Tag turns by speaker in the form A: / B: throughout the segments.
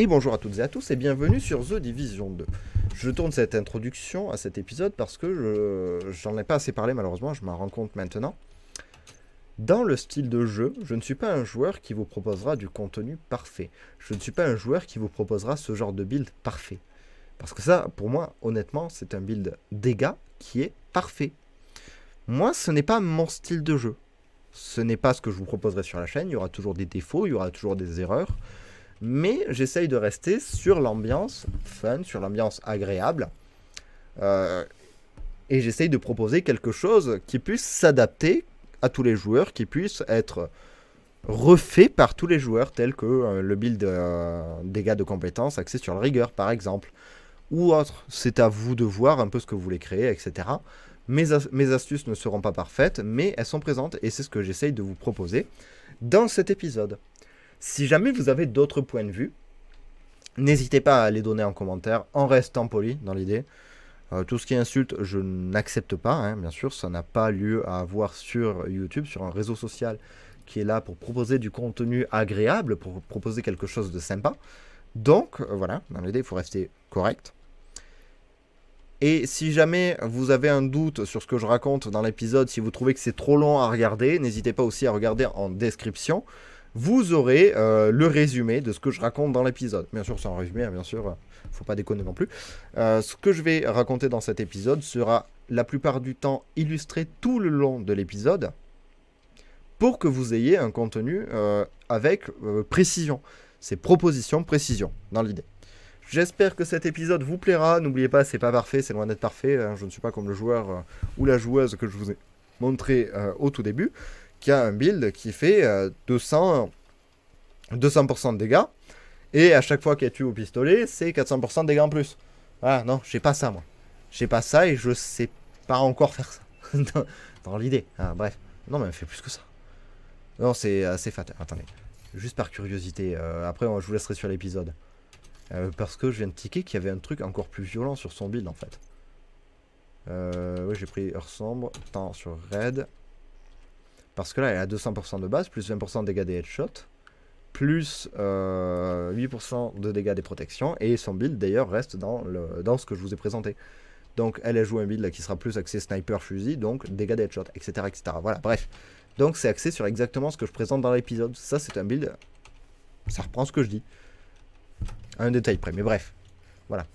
A: Et bonjour à toutes et à tous et bienvenue sur The Division 2. Je tourne cette introduction à cet épisode parce que j'en ai pas assez parlé malheureusement, je m'en rends compte maintenant. Dans le style de jeu, je ne suis pas un joueur qui vous proposera du contenu parfait. Je ne suis pas un joueur qui vous proposera ce genre de build parfait. Parce que ça, pour moi, honnêtement, c'est un build dégâts qui est parfait. Moi, ce n'est pas mon style de jeu. Ce n'est pas ce que je vous proposerai sur la chaîne. Il y aura toujours des défauts, il y aura toujours des erreurs mais j'essaye de rester sur l'ambiance fun, sur l'ambiance agréable. Euh, et j'essaye de proposer quelque chose qui puisse s'adapter à tous les joueurs, qui puisse être refait par tous les joueurs, tel que euh, le build euh, dégâts de compétences axé sur le rigueur, par exemple, ou autre. C'est à vous de voir un peu ce que vous voulez créer, etc. Mes, mes astuces ne seront pas parfaites, mais elles sont présentes et c'est ce que j'essaye de vous proposer dans cet épisode. Si jamais vous avez d'autres points de vue, n'hésitez pas à les donner en commentaire en restant poli dans l'idée. Euh, tout ce qui est insulte, je n'accepte pas, hein, bien sûr, ça n'a pas lieu à avoir sur YouTube, sur un réseau social qui est là pour proposer du contenu agréable, pour proposer quelque chose de sympa. Donc, euh, voilà, dans l'idée, il faut rester correct. Et si jamais vous avez un doute sur ce que je raconte dans l'épisode, si vous trouvez que c'est trop long à regarder, n'hésitez pas aussi à regarder en description vous aurez euh, le résumé de ce que je raconte dans l'épisode. Bien sûr, c'est un résumé, hein, bien sûr, il euh, ne faut pas déconner non plus. Euh, ce que je vais raconter dans cet épisode sera la plupart du temps illustré tout le long de l'épisode pour que vous ayez un contenu avec précision. C'est proposition, précision, dans l'idée. J'espère que cet épisode vous plaira. N'oubliez pas, c'est pas parfait, c'est loin d'être parfait. Hein. je ne suis pas comme le joueur ou la joueuse que je vous ai montré au tout début qui a un build qui fait 200, euh, 200% de dégâts. Et à chaque fois qu'elle tue au pistolet, c'est 400% de dégâts en plus. Ah non, j'ai pas ça moi. J'ai pas ça et je sais pas encore faire ça. dans, l'idée. Ah, bref. Non mais elle fait plus que ça. Non, c'est assez fat. Attendez. Juste par curiosité. Euh, après, je vous laisserai sur l'épisode. Euh, parce que je viens de tiquer qu'il y avait un truc encore plus violent sur son build en fait. Euh, oui, j'ai pris Heure Sombre. Temps sur Red. Parce que là, elle a 200% de base, plus 20% de dégâts des headshots, plus 8% euh, de dégâts des protections, et son build d'ailleurs reste dans, le, dans ce que je vous ai présenté. Donc elle, a joué un build qui sera plus axé sniper-fusil, donc dégâts des headshots, etc., etc. Voilà, bref. Donc c'est axé sur exactement ce que je présente dans l'épisode. Ça, c'est un build... Ça reprend ce que je dis. Un détail près, mais bref. Voilà.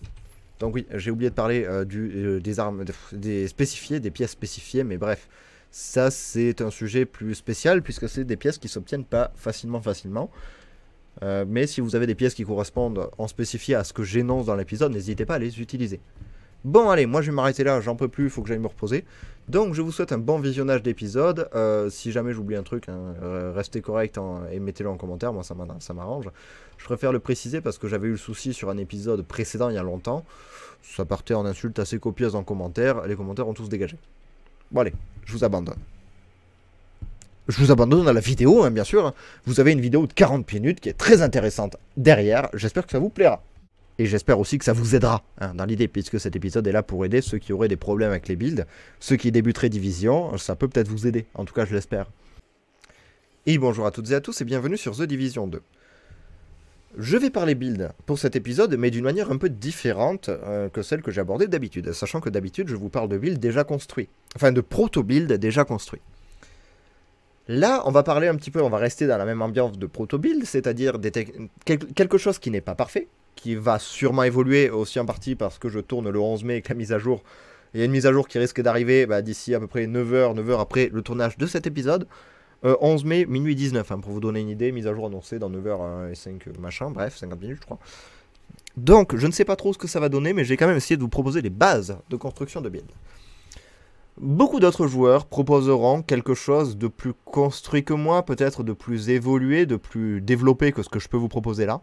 A: Donc oui, j'ai oublié de parler euh, euh, des armes, des des pièces spécifiées, mais bref. Ça, c'est un sujet plus spécial puisque c'est des pièces qui s'obtiennent pas facilement, facilement. Euh, mais si vous avez des pièces qui correspondent en spécifié à ce que j'énonce dans l'épisode, n'hésitez pas à les utiliser. Bon allez, moi je vais m'arrêter là, j'en peux plus, il faut que j'aille me reposer. Donc je vous souhaite un bon visionnage d'épisode. Euh, si jamais j'oublie un truc, hein, restez correct et mettez-le en commentaire, moi ça m'arrange. Je préfère le préciser parce que j'avais eu le souci sur un épisode précédent il y a longtemps. Ça partait en insultes assez copieuses en commentaire, les commentaires ont tous dégagé. Bon allez, je vous abandonne. Je vous abandonne à la vidéo, hein, bien sûr. Vous avez une vidéo de 40 minutes qui est très intéressante derrière. J'espère que ça vous plaira. Et j'espère aussi que ça vous aidera hein, dans l'idée, puisque cet épisode est là pour aider ceux qui auraient des problèmes avec les builds, ceux qui débuteraient Division, ça peut peut-être vous aider, en tout cas je l'espère. Et bonjour à toutes et à tous et bienvenue sur The Division 2. Je vais parler build pour cet épisode, mais d'une manière un peu différente euh, que celle que j'ai abordée d'habitude, sachant que d'habitude je vous parle de build déjà construit, enfin de proto-build déjà construit. Là, on va parler un petit peu, on va rester dans la même ambiance de proto-build, c'est-à-dire quelque chose qui n'est pas parfait, qui va sûrement évoluer aussi en partie parce que je tourne le 11 mai avec la mise à jour, il y a une mise à jour qui risque d'arriver bah, d'ici à peu près 9h, 9h après le tournage de cet épisode. 11 euh, mai, minuit 19, hein, pour vous donner une idée, mise à jour annoncée dans 9h05, hein, euh, machin, bref, 50 minutes, je crois. Donc, je ne sais pas trop ce que ça va donner, mais j'ai quand même essayé de vous proposer les bases de construction de build. Beaucoup d'autres joueurs proposeront quelque chose de plus construit que moi, peut-être de plus évolué, de plus développé que ce que je peux vous proposer là.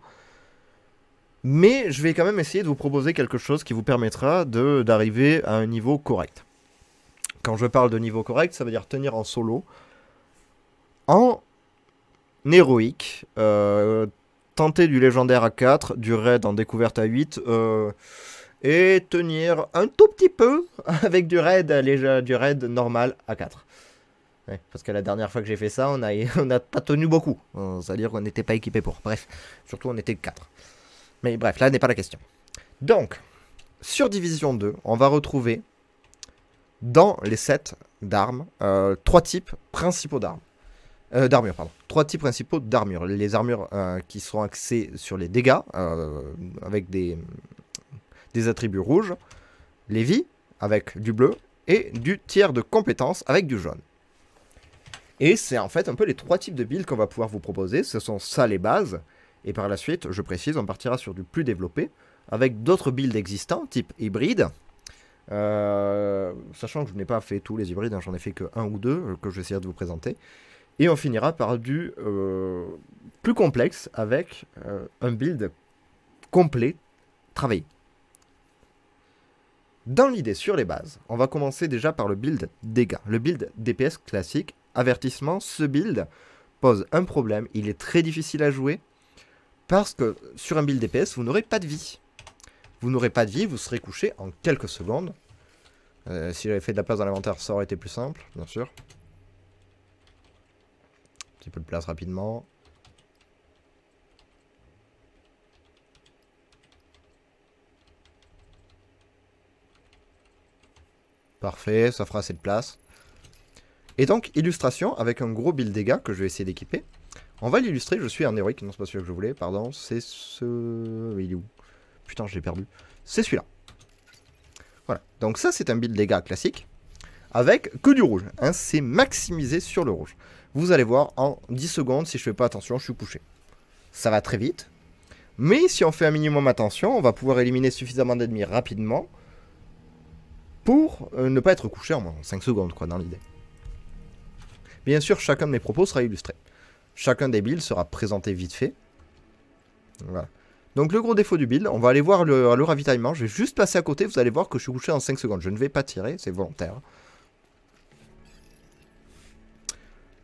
A: Mais je vais quand même essayer de vous proposer quelque chose qui vous permettra d'arriver à un niveau correct. Quand je parle de niveau correct, ça veut dire tenir en solo, en héroïque. Euh, tenter du légendaire à 4, du raid en découverte à 8. Euh, et tenir un tout petit peu avec du raid, du raid normal à 4. parce que la dernière fois que j'ai fait ça, on n'a on pas tenu beaucoup. Euh, c'est-à-dire qu'on n'était pas équipé pour. Bref, surtout on était 4. Mais bref, là n'est pas la question. Donc, sur Division 2, on va retrouver dans les sets d'armes, 3 trois types principaux d'armes. Euh, d'armure, pardon. Trois types principaux d'armure. Les armures euh, qui sont axées sur les dégâts, euh, avec des, des attributs rouges, les vies, avec du bleu, et du tiers de compétence avec du jaune. Et c'est en fait un peu les trois types de builds qu'on va pouvoir vous proposer. Ce sont ça les bases. Et par la suite, je précise, on partira sur du plus développé, avec d'autres builds existants, type hybride, sachant que je n'ai pas fait tous les hybrides, hein, j'en ai fait que un ou deux que essayer de vous présenter. Et on finira par du euh, plus complexe avec euh, un build complet, travaillé. Dans l'idée, sur les bases, on va commencer déjà par le build dégâts, le build DPS classique. Avertissement, ce build pose un problème, il est très difficile à jouer, parce que sur un build DPS, vous n'aurez pas de vie. Vous n'aurez pas de vie, vous serez couché en quelques secondes. Euh, si j'avais fait de la place dans l'inventaire, ça aurait été plus simple, bien sûr petit peu de place rapidement. Parfait, ça fera assez de place. Et donc, illustration avec un gros build dégâts que je vais essayer d'équiper. On va l'illustrer, je suis un héroïque, non c'est pas celui que je voulais, pardon, c'est ce... Il est où Putain, je perdu. C'est celui-là. Voilà, donc ça c'est un build dégâts classique, avec que du rouge. Hein, c'est maximisé sur le rouge. Vous allez voir, en 10 secondes, si je fais pas attention, je suis couché. Ça va très vite. Mais si on fait un minimum attention, on va pouvoir éliminer suffisamment d'ennemis rapidement pour euh, ne pas être couché en 5 secondes, quoi, dans l'idée. Bien sûr, chacun de mes propos sera illustré. Chacun des builds sera présenté vite fait. Donc le gros défaut du build, on va aller voir le, le ravitaillement. Je vais juste passer à côté, vous allez voir que je suis couché en 5 secondes. Je ne vais pas tirer, c'est volontaire.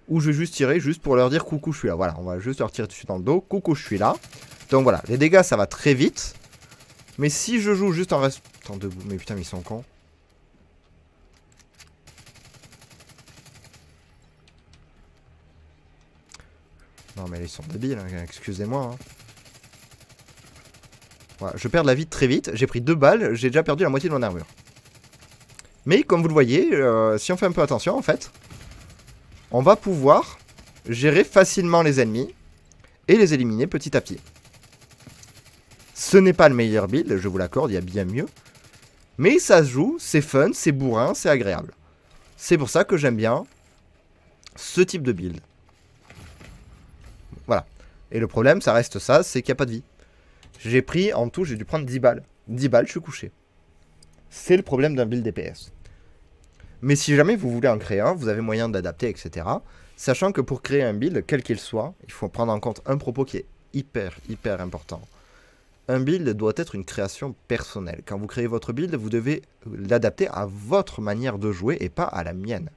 A: ou je vais juste tirer juste pour leur dire coucou je suis là. Voilà, on va juste leur tirer suite dans le dos, coucou je suis là. Donc voilà, les dégâts ça va très vite. Mais si je joue juste en restant debout, mais putain mais ils sont cons. Non mais ils sont débiles, hein. excusez-moi. Hein. Voilà, je perds la vie très vite, j'ai pris deux balles, j'ai déjà perdu la moitié de mon armure. Mais comme vous le voyez, euh, si on fait un peu attention en fait, on va pouvoir gérer facilement les ennemis et les éliminer petit à petit. Ce n'est pas le meilleur build, je vous l'accorde, il y a bien mieux. Mais ça se joue, c'est fun, c'est bourrin, c'est agréable. C'est pour ça que j'aime bien ce type de build. Voilà. Et le problème, ça reste ça, c'est qu'il n'y a pas de vie. J'ai pris, en tout, j'ai dû prendre 10 balles. 10 balles, je suis couché. C'est le problème d'un build DPS. Mais si jamais vous voulez en créer un, vous avez moyen d'adapter, etc. Sachant que pour créer un build, quel qu'il soit, il faut prendre en compte un propos qui est hyper, hyper important. Un build doit être une création personnelle. Quand vous créez votre build, vous devez l'adapter à votre manière de jouer et pas à la mienne.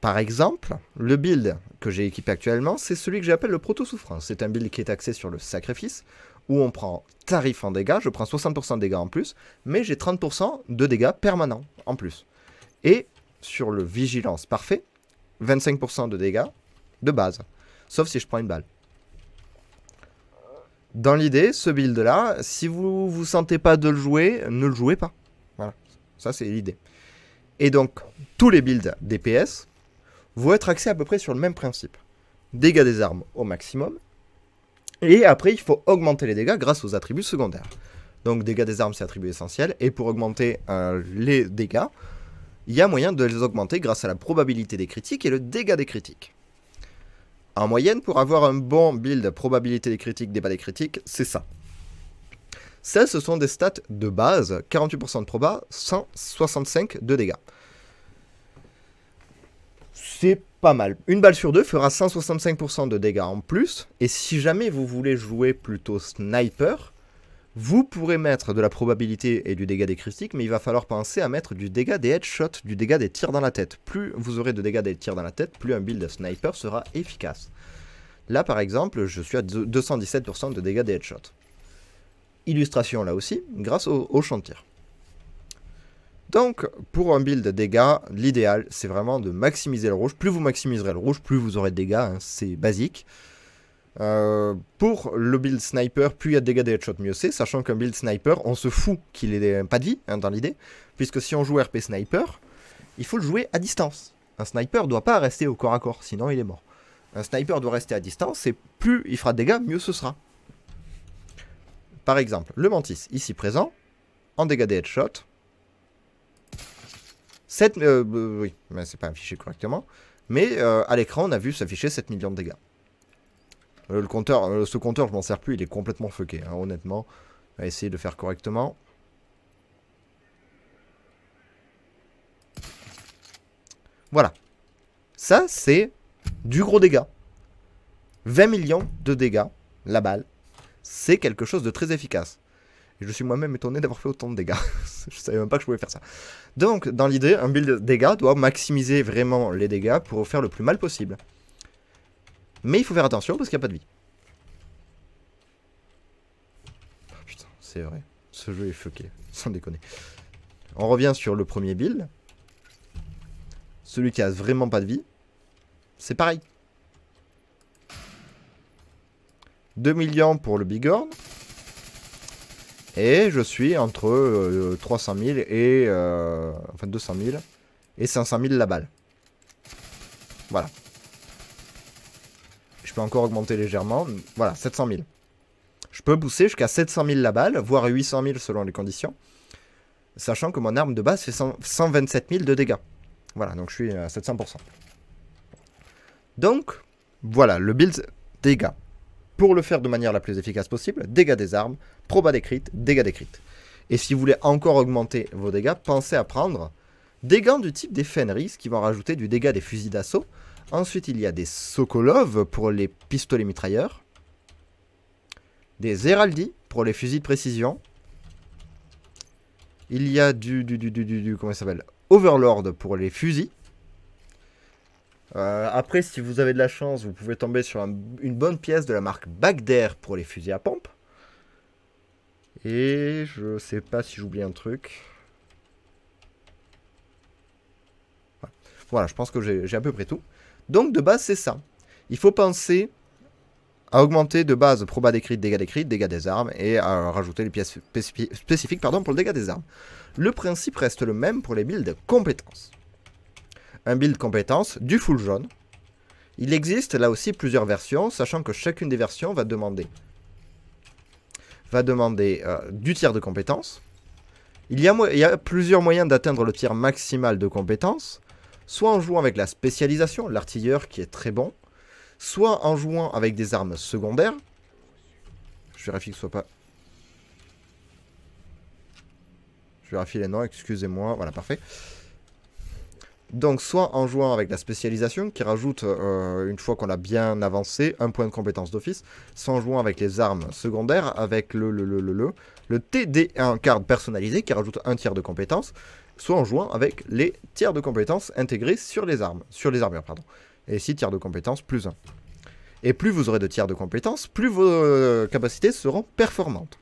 A: Par exemple, le build que j'ai équipé actuellement, c'est celui que j'appelle le proto-souffrance. C'est un build qui est axé sur le sacrifice, où on prend tarif en dégâts, je prends 60% de dégâts en plus, mais j'ai 30% de dégâts permanents en plus. Et sur le vigilance parfait, 25% de dégâts de base. Sauf si je prends une balle. Dans l'idée, ce build-là, si vous vous sentez pas de le jouer, ne le jouez pas. Voilà, ça c'est l'idée. Et donc, tous les builds DPS vont être axés à peu près sur le même principe. Dégâts des armes au maximum. Et après, il faut augmenter les dégâts grâce aux attributs secondaires. Donc, dégâts des armes, c'est attribut essentiel. Et pour augmenter euh, les dégâts, il y a moyen de les augmenter grâce à la probabilité des critiques et le dégât des critiques. En moyenne, pour avoir un bon build probabilité des critiques, débat des critiques, c'est ça. Ça, ce sont des stats de base, 48% de proba, 165 de dégâts. C'est pas mal. Une balle sur deux fera 165% de dégâts en plus, et si jamais vous voulez jouer plutôt sniper, vous pourrez mettre de la probabilité et du dégât des critiques, mais il va falloir penser à mettre du dégât des headshots, du dégât des tirs dans la tête. Plus vous aurez de dégâts des tirs dans la tête, plus un build sniper sera efficace. Là par exemple, je suis à 217% de dégâts des headshots. Illustration là aussi, grâce au, au chantier. Donc, pour un build dégâts, l'idéal, c'est vraiment de maximiser le rouge. Plus vous maximiserez le rouge, plus vous aurez de dégâts, hein, c'est basique. Euh, pour le build sniper, a à dégâts des headshots, mieux c'est, sachant qu'un build sniper, on se fout qu'il ait pas de vie hein, dans l'idée, puisque si on joue RP sniper, il faut le jouer à distance. Un sniper doit pas rester au corps à corps, sinon il est mort. Un sniper doit rester à distance, et plus il fera de dégâts, mieux ce sera. Par exemple, le mantis, ici présent, en dégâts des headshots, euh, euh, oui, mais c'est pas affiché correctement, mais à l'écran, on a vu s'afficher 7 millions de dégâts. Euh, compteur, euh, ce compteur, je m'en sers plus, il est complètement fucké, hein, honnêtement. On va essayer de faire correctement. Voilà. Ça, c'est du gros dégât. 20 millions de dégâts, la balle, c'est quelque chose de très efficace. je suis moi-même étonné d'avoir fait autant de dégâts. je savais même pas que je pouvais faire ça. Donc, dans l'idée, un build dégâts doit maximiser vraiment les dégâts pour faire le plus mal possible. Mais il faut faire attention parce qu'il n'y a pas de vie. Oh, putain, c'est vrai. Ce jeu est fucké, sans déconner. On revient sur le premier build. Celui qui a vraiment pas de vie. C'est pareil. 2 millions pour le horn. Et je suis entre 300 euh, 000 et... Euh, enfin 200 000 et 500 000 la balle. Voilà peux encore augmenter légèrement. Voilà, 700 000. Je peux pousser jusqu'à 700 000 la balle, voire 800 000 selon les conditions. Sachant que mon arme de base fait 127 000 de dégâts. Voilà, donc je suis à 700%. Donc, voilà, le build dégâts. Pour le faire de manière la plus efficace possible, dégâts des armes, proba des crits, dégâts des Et si vous voulez encore augmenter vos dégâts, pensez à prendre des gants du type des Fenris qui vont rajouter du dégât des fusils d'assaut, Ensuite, il y a des Sokolov pour les pistolets mitrailleurs. Des Heraldi pour les fusils de précision. Il y a du... du, du, comment ça s'appelle Overlord pour les fusils. Euh, après, si vous avez de la chance, vous pouvez tomber sur une bonne pièce de la marque Bagdair pour les fusils à pompe. Et je sais pas si j'oublie un truc. Voilà, je pense que j'ai à peu près tout. Donc de base, c'est ça. Il faut penser à augmenter de base proba décrit, dégâts d'écrit, dégâts des armes, et à rajouter les pièces spécifiques pardon, pour le dégât des armes. Le principe reste le même pour les builds compétences. Un build compétence du full jaune. Il existe là aussi plusieurs versions, sachant que chacune des versions va demander, va demander euh, du tiers de compétence. Il y a, il plusieurs moyens d'atteindre le tiers maximal de compétences soit en jouant avec la spécialisation, l'artilleur qui est très bon, soit en jouant avec des armes secondaires. Je vérifie que ce soit pas... Je vérifie les noms, excusez-moi, voilà, parfait. Donc soit en jouant avec la spécialisation qui rajoute, euh, une fois qu'on a bien avancé, un point de compétence d'office, soit en jouant avec les armes secondaires, avec le, le, le, le, le, le TD1 card personnalisé qui rajoute un tiers de compétence, soit en jouant avec les tiers de compétences intégrés sur les armes, sur les armures, pardon. Et ici, tiers de compétences plus 1. Et plus vous aurez de tiers de compétences, plus vos euh, capacités seront performantes.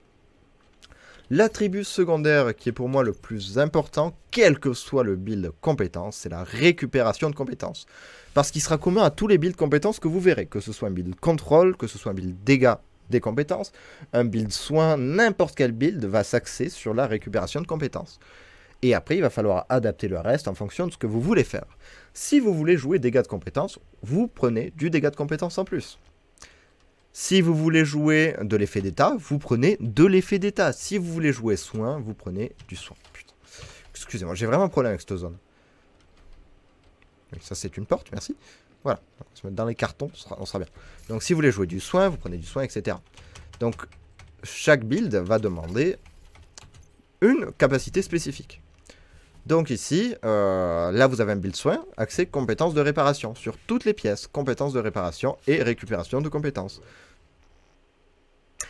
A: L'attribut secondaire qui est pour moi le plus important, quel que soit le build compétence, c'est la récupération de compétences. Parce qu'il sera commun à tous les builds compétences que vous verrez, que ce soit un build contrôle, que ce soit un build dégâts des compétences, un build soin, n'importe quel build va s'axer sur la récupération de compétences. Et après, il va falloir adapter le reste en fonction de ce que vous voulez faire. Si vous voulez jouer dégâts de compétences, vous prenez du dégât de compétences en plus. Si vous voulez jouer de l'effet d'état, vous prenez de l'effet d'état. Si vous voulez jouer soin, vous prenez du soin. Excusez-moi, j'ai vraiment un problème avec cette zone. ça, c'est une porte, merci. Voilà, on va se mettre dans les cartons, on sera, bien. Donc si vous voulez jouer du soin, vous prenez du soin, etc. Donc chaque build va demander une capacité spécifique. Donc ici, euh, là vous avez un build soin, accès compétences de réparation sur toutes les pièces, compétences de réparation et récupération de compétences.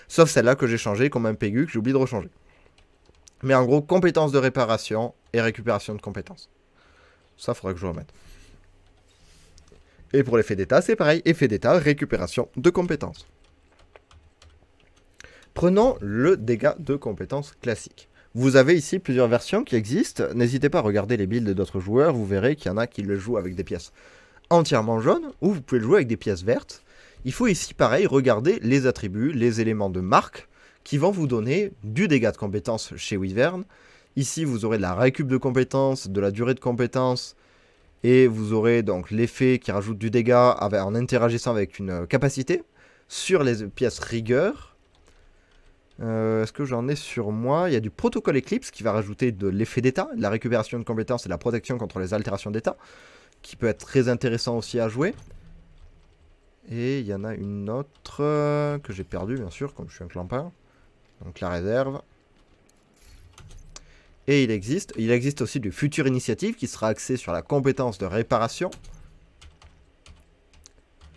A: Sauf celle-là que j'ai changée comme un P.E.G.U. que j'ai oublié de rechanger. Mais en gros, compétences de réparation et récupération de compétences. Ça, faudrait que je remette. Et pour l'effet d'état, c'est pareil. Effet d'état, récupération de compétences. Prenons le dégât de compétences classique. Vous avez ici plusieurs versions qui existent. N'hésitez pas à regarder les builds d'autres joueurs. Vous verrez qu'il y en a qui le jouent avec des pièces entièrement jaunes ou vous pouvez le jouer avec des pièces vertes. Il faut ici, pareil, regarder les attributs, les éléments de marque qui vont vous donner du dégât de compétence chez Wyvern. Ici, vous aurez de la récup de compétence, de la durée de compétence, et vous aurez donc l'effet qui rajoute du dégât en interagissant avec une capacité sur les pièces rigueur, euh, est-ce que j'en ai sur moi Il y a du protocole Eclipse qui va rajouter de l'effet d'état, la récupération de compétences et la protection contre les altérations d'état, qui peut être très intéressant aussi à jouer. Et il y en a une autre euh, que j'ai perdue, bien sûr, comme je suis un clampin. Donc la réserve. Et il existe, il existe aussi du futur initiative qui sera axé sur la compétence de réparation.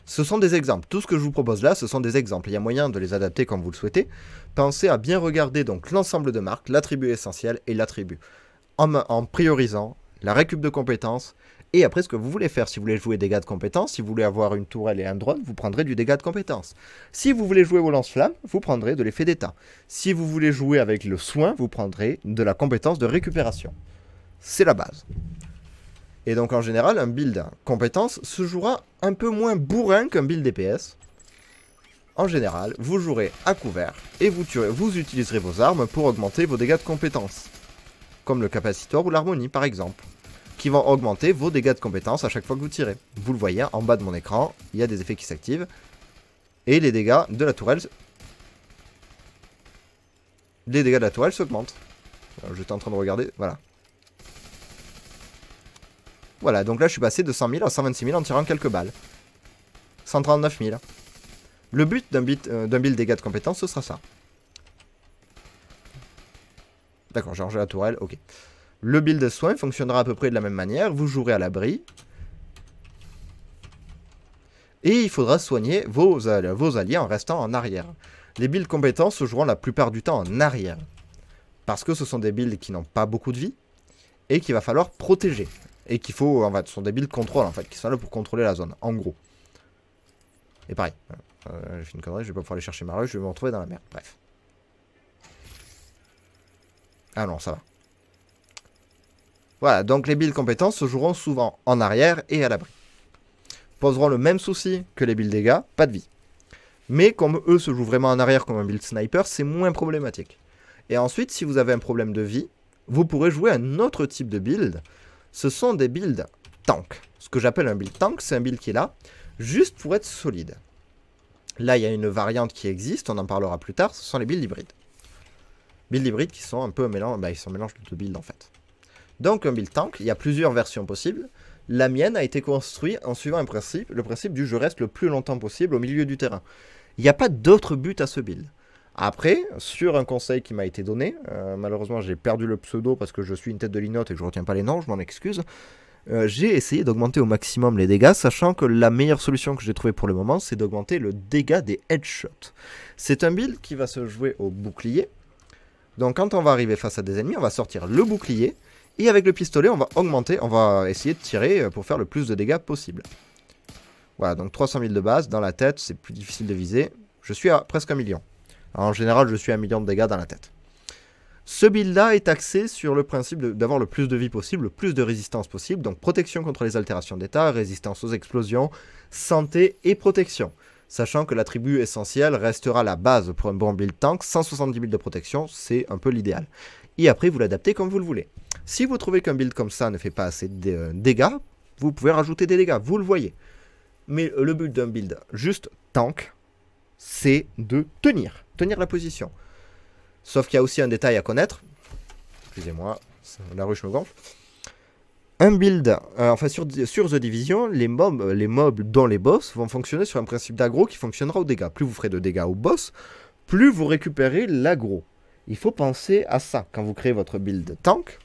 A: Ce sont des exemples. Tout ce que je vous propose là, ce sont des exemples. Il y a moyen de les adapter comme vous le souhaitez. Pensez à bien regarder donc l'ensemble de marques, l'attribut essentiel et l'attribut, en, priorisant la récup de compétences et après ce que vous voulez faire. Si vous voulez jouer dégâts de compétences, si vous voulez avoir une tourelle et un drone, vous prendrez du dégât de compétences. Si vous voulez jouer au lance-flamme, vous prendrez de l'effet d'état. Si vous voulez jouer avec le soin, vous prendrez de la compétence de récupération. C'est la base. Et donc en général, un build compétence se jouera un peu moins bourrin qu'un build DPS. En général, vous jouerez à couvert et vous, utiliserez vos armes pour augmenter vos dégâts de compétence. Comme le capacitor ou l'harmonie par exemple. Qui vont augmenter vos dégâts de compétence à chaque fois que vous tirez. Vous le voyez en bas de mon écran, il y a des effets qui s'activent. Et les dégâts de la tourelle... Les dégâts de la tourelle s'augmentent. J'étais en train de regarder, voilà. Voilà, donc là je suis passé de 100 000 à 126 000 en tirant quelques balles. 139 000. Le but euh, d'un build dégâts de compétence, ce sera ça. D'accord, j'ai rangé la tourelle, ok. Le build de soins fonctionnera à peu près de la même manière. Vous jouerez à l'abri. Et il faudra soigner vos, vos alliés en restant en arrière. Les builds compétences se joueront la plupart du temps en arrière. Parce que ce sont des builds qui n'ont pas beaucoup de vie. Et qu'il va falloir protéger et qu'il faut, en fait, ce sont des builds contrôle, en fait, qui sont là pour contrôler la zone, en gros. Et pareil, euh, euh, j'ai fait une connerie, je vais pas pouvoir aller chercher ma je vais me retrouver dans la merde, bref. Ah non, ça va. Voilà, donc les builds compétences se joueront souvent en arrière et à l'abri. Poseront le même souci que les builds dégâts, pas de vie. Mais comme eux se jouent vraiment en arrière comme un build sniper, c'est moins problématique. Et ensuite, si vous avez un problème de vie, vous pourrez jouer un autre type de build ce sont des builds tank. Ce que j'appelle un build tank, c'est un build qui est là, juste pour être solide. Là, il y a une variante qui existe, on en parlera plus tard, ce sont les builds hybrides. Builds hybrides qui sont un peu un mélange, bah, ils sont un mélange de builds en fait. Donc un build tank, il y a plusieurs versions possibles. La mienne a été construite en suivant un principe, le principe du je reste le plus longtemps possible au milieu du terrain. Il n'y a pas d'autre but à ce build. Après, sur un conseil qui m'a été donné, euh, malheureusement j'ai perdu le pseudo parce que je suis une tête de linotte et que je retiens pas les noms, je m'en excuse. Euh, j'ai essayé d'augmenter au maximum les dégâts, sachant que la meilleure solution que j'ai trouvée pour le moment, c'est d'augmenter le dégât des headshots. C'est un build qui va se jouer au bouclier. Donc quand on va arriver face à des ennemis, on va sortir le bouclier, et avec le pistolet, on va augmenter, on va essayer de tirer euh, pour faire le plus de dégâts possible. Voilà, donc 300 000 de base, dans la tête, c'est plus difficile de viser. Je suis à presque un million. En général, je suis à un million de dégâts dans la tête. Ce build-là est axé sur le principe d'avoir le plus de vie possible, le plus de résistance possible, donc protection contre les altérations d'état, résistance aux explosions, santé et protection. Sachant que l'attribut essentiel restera la base pour un bon build tank, 170 000 de protection, c'est un peu l'idéal. Et après, vous l'adaptez comme vous le voulez. Si vous trouvez qu'un build comme ça ne fait pas assez de euh, dégâts, vous pouvez rajouter des dégâts, vous le voyez. Mais le but d'un build juste tank, c'est de tenir tenir la position. Sauf qu'il y a aussi un détail à connaître. Excusez-moi, la ruche me gonfle. Un build, euh, enfin sur, sur The Division, les mobs, euh, les mobs dont les boss vont fonctionner sur un principe d'aggro qui fonctionnera aux dégâts. Plus vous ferez de dégâts au boss, plus vous récupérez l'aggro. Il faut penser à ça quand vous créez votre build tank.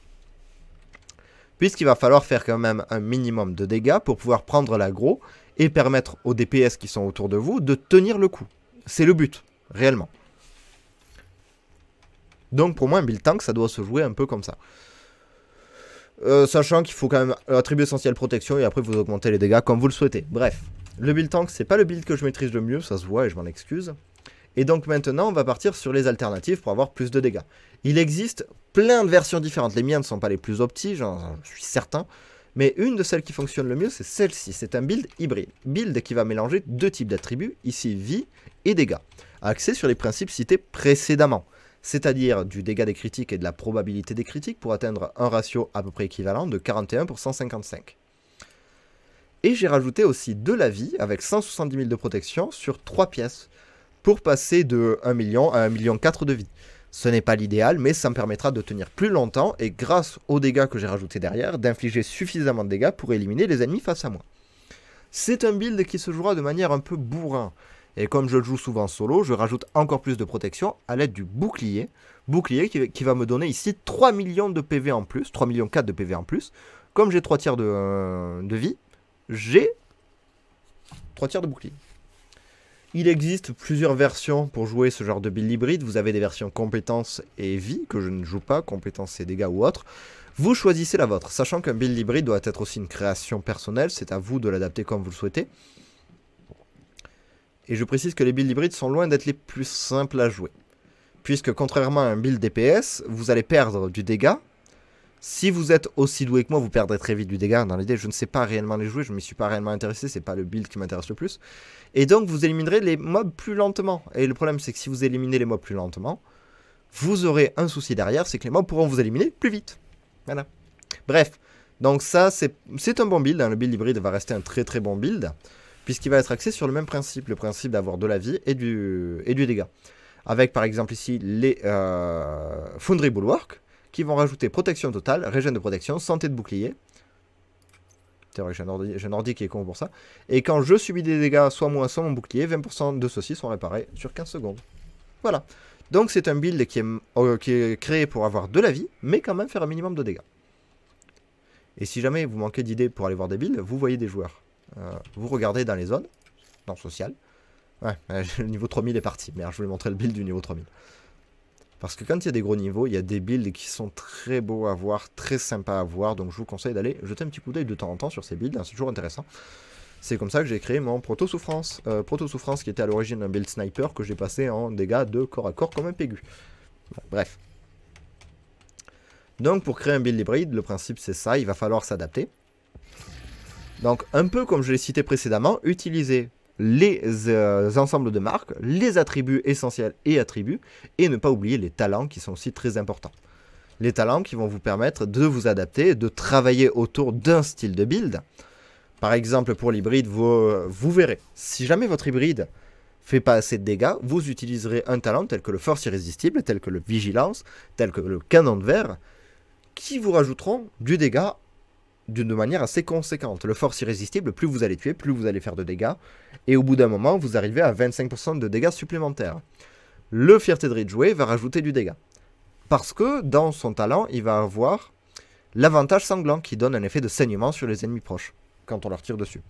A: Puisqu'il va falloir faire quand même un minimum de dégâts pour pouvoir prendre l'aggro et permettre aux DPS qui sont autour de vous de tenir le coup. C'est le but, réellement. Donc pour moi, un build tank, ça doit se jouer un peu comme ça. Euh, sachant qu'il faut quand même attribuer essentiel protection et après vous augmentez les dégâts comme vous le souhaitez. Bref, le build tank, c'est pas le build que je maîtrise le mieux, ça se voit et je m'en excuse. Et donc maintenant, on va partir sur les alternatives pour avoir plus de dégâts. Il existe plein de versions différentes. Les miennes ne sont pas les plus optiques, j'en suis certain. Mais une de celles qui fonctionne le mieux, c'est celle-ci. C'est un build hybride. Build qui va mélanger deux types d'attributs, ici vie et dégâts. Axé sur les principes cités précédemment c'est-à-dire du dégât des critiques et de la probabilité des critiques pour atteindre un ratio à peu près équivalent de 41 pour 155. Et j'ai rajouté aussi de la vie avec 170 000 de protection sur 3 pièces pour passer de 1 million à 1 million 4 de vie. Ce n'est pas l'idéal, mais ça me permettra de tenir plus longtemps et grâce aux dégâts que j'ai rajoutés derrière, d'infliger suffisamment de dégâts pour éliminer les ennemis face à moi. C'est un build qui se jouera de manière un peu bourrin. Et comme je le joue souvent solo, je rajoute encore plus de protection à l'aide du bouclier. Bouclier qui, va me donner ici 3 millions de PV en plus, 3 millions 4 de PV en plus. Comme j'ai 3 tiers euh, de, vie, j'ai 3 tiers de bouclier. Il existe plusieurs versions pour jouer ce genre de build hybride. Vous avez des versions compétence et vie, que je ne joue pas, compétences et dégâts ou autre. Vous choisissez la vôtre, sachant qu'un build hybride doit être aussi une création personnelle, c'est à vous de l'adapter comme vous le souhaitez. Et je précise que les builds hybrides sont loin d'être les plus simples à jouer. Puisque contrairement à un build DPS, vous allez perdre du dégât. Si vous êtes aussi doué que moi, vous perdrez très vite du dégât. Dans l'idée, je ne sais pas réellement les jouer, je ne m'y suis pas réellement intéressé, c'est pas le build qui m'intéresse le plus. Et donc, vous éliminerez les mobs plus lentement. Et le problème, c'est que si vous éliminez les mobs plus lentement, vous aurez un souci derrière, c'est que les mobs pourront vous éliminer plus vite. Voilà. Bref, donc ça, c'est un bon build. Hein. Le build hybride va rester un très très bon build puisqu'il va être axé sur le même principe, le principe d'avoir de la vie et du, et du dégât. Avec par exemple ici les euh, Foundry Bulwark, qui vont rajouter protection totale, régène de protection, santé de bouclier. C'est j'ai un, ordi, qui est con pour ça. Et quand je subis des dégâts, soit moi, soit mon bouclier, 20% de ceux-ci sont réparés sur 15 secondes. Voilà. Donc c'est un build euh, qui est, créé pour avoir de la vie, mais quand même faire un minimum de dégâts. Et si jamais vous manquez d'idées pour aller voir des builds, vous voyez des joueurs. Euh, vous regardez dans les zones, dans social. Ouais, le niveau 3000 est parti. Merde, je voulais montrer le build du niveau 3000. Parce que quand il y a des gros niveaux, il y a des builds qui sont très beaux à voir, très sympas à voir. Donc je vous conseille d'aller jeter un petit coup d'œil de temps en temps sur ces builds, hein, c'est toujours intéressant. C'est comme ça que j'ai créé mon Proto Souffrance. Euh, Proto Souffrance qui était à l'origine d'un build sniper que j'ai passé en dégâts de corps à corps comme un pégu. bref. Donc pour créer un build hybride, le principe c'est ça, il va falloir s'adapter. Donc un peu comme je l'ai cité précédemment, utiliser les euh, ensembles de marques, les attributs essentiels et attributs, et ne pas oublier les talents qui sont aussi très importants. Les talents qui vont vous permettre de vous adapter, de travailler autour d'un style de build. Par exemple, pour l'hybride, vous, euh, verrez, si jamais votre hybride fait pas assez de dégâts, vous utiliserez un talent tel que le force irrésistible, tel que le vigilance, tel que le canon de verre, qui vous rajouteront du dégât d'une manière assez conséquente. Le force irrésistible, plus vous allez tuer, plus vous allez faire de dégâts. Et au bout d'un moment, vous arrivez à 25% de dégâts supplémentaires. Le fierté de Ridgeway va rajouter du dégât. Parce que dans son talent, il va avoir l'avantage sanglant qui donne un effet de saignement sur les ennemis proches quand on leur tire dessus.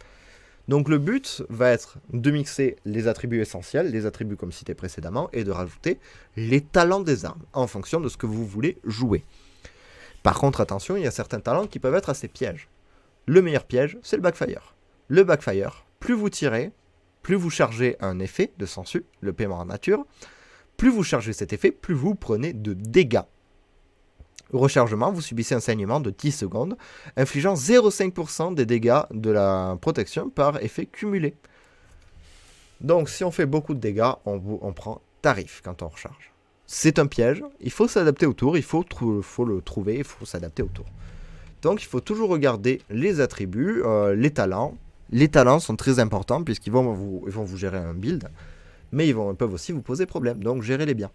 A: Donc le but va être de mixer les attributs essentiels, les attributs comme cités précédemment, et de rajouter les talents des armes en fonction de ce que vous voulez jouer. Par contre, attention, il y a certains talents qui peuvent être assez pièges. Le meilleur piège, c'est le backfire. Le backfire, plus vous tirez, plus vous chargez un effet de sensu, le paiement en nature, plus vous chargez cet effet, plus vous prenez de dégâts. Au rechargement, vous subissez un saignement de 10 secondes, infligeant 0,5% des dégâts de la protection par effet cumulé. Donc si on fait beaucoup de dégâts, on, on prend tarif quand on recharge c'est un piège, il faut s'adapter au tour, il faut, le trouver, il faut s'adapter au tour. Donc il faut toujours regarder les attributs, euh, les talents. Les talents sont très importants puisqu'ils vont vous, gérer un build, mais ils, peuvent aussi vous poser problème, donc gérez-les bien.